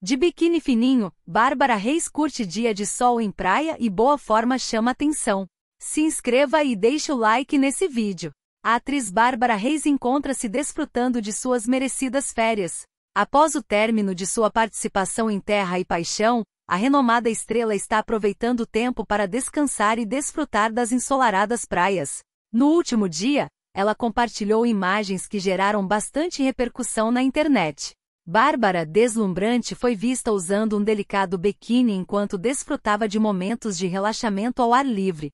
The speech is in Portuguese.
De biquíni fininho, Bárbara Reis curte dia de sol em praia e boa forma chama atenção. Se inscreva e deixe o like nesse vídeo. A atriz Bárbara Reis encontra-se desfrutando de suas merecidas férias. Após o término de sua participação em Terra e Paixão, a renomada estrela está aproveitando o tempo para descansar e desfrutar das ensolaradas praias. No último dia, ela compartilhou imagens que geraram bastante repercussão na internet. Bárbara, deslumbrante, foi vista usando um delicado biquíni enquanto desfrutava de momentos de relaxamento ao ar livre,